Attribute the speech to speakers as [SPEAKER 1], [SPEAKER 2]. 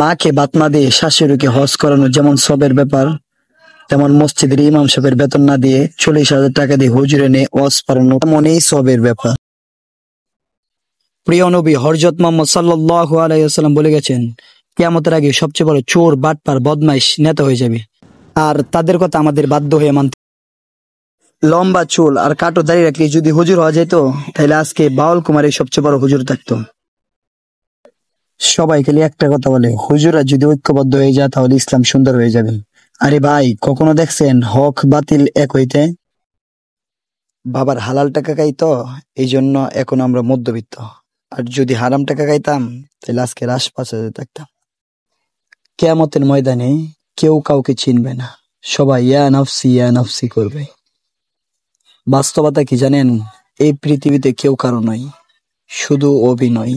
[SPEAKER 1] মাকে বাতনা দিয়ে শাশুড়িকে হজ করানো যেমন সবের ব্যাপার তেমন মসজিদের ইমাম সাহেবের বেতন না দিয়ে চল্লিশ হাজার টাকা দিয়ে হুজুরে নিয়ে হজ করানো তেমনই সবের ব্যাপার প্রিয় নবী হরজত মোহাম্মদ সাল্লু আলাইসাল্লাম বলে গেছেন কেমতের আগে সবচেয়ে বড় চোর বাটপার বদমাইশ নেতা হয়ে যাবে আর তাদের কথা আমাদের বাধ্য হয়ে মানতে লম্বা চুল আর কাটো দাঁড়িয়ে রাখলে যদি হুজুর হওয়া যেত তাহলে আজকে বাউল কুমারের সবচেয়ে বড় হুজুর থাকতো সবাই খালি একটা কথা বলে হুজুরা যদি ঐক্যবদ্ধ হয়ে যায় তাহলে ইসলাম সুন্দর হয়ে যাবে আরে ভাই কখনো দেখছেন হক বাতিল এক হইতে বাবার হালাল টাকা খাইতো এই জন্য এখন আমরা মধ্যবিত্ত আর যদি হারাম টাকা খাইতাম তাহলে আজকে পাশে থাকতাম কেয়ামতের ময়দানে কেউ কাউকে চিনবে না সবাই ইয়া নাফসি ইয়া নফসি করবে বাস্তবতা কি জানেন এই পৃথিবীতে কেউ কারো নয় শুধু অভিনয়